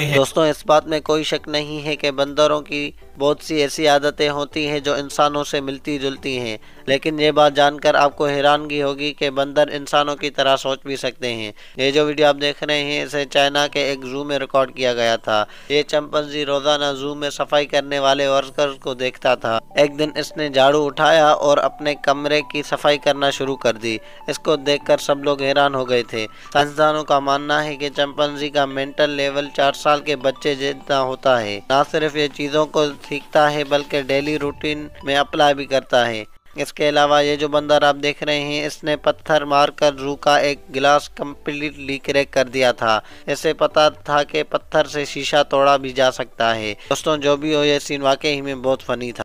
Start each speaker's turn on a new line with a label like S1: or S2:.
S1: दोस्तों
S2: इस बात में कोई शक नहीं है कि बंदरों की बहुत सी ऐसी आदतें होती हैं जो इंसानों से मिलती जुलती हैं लेकिन ये बात जानकर आपको हैरानगी होगी कि बंदर इंसानों की तरह सोच भी सकते हैं ये जो वीडियो आप देख रहे हैं इसे चाइना के एक जू में रिकॉर्ड किया गया था ये चंपनजी रोजाना जू में सफाई करने वाले वर्कर्स को देखता था एक दिन इसने झाड़ू उठाया और अपने कमरे की सफाई करना शुरू कर दी इसको देख सब लोग हैरान हो गए थे साइंसदानों का मानना है कि चंपनजी का मेंटल लेवल चार साल के बच्चे जितना होता है ना सिर्फ ये चीज़ों को सीखता है बल्कि डेली रूटीन में अप्लाई भी करता है इसके अलावा ये जो बंदर आप देख रहे हैं इसने पत्थर मारकर रू का एक गिलास कम्प्लीटली क्रैक कर दिया था इसे पता था कि पत्थर से शीशा तोड़ा भी जा सकता है दोस्तों जो भी हो ये सीन वाकई में बहुत फनी था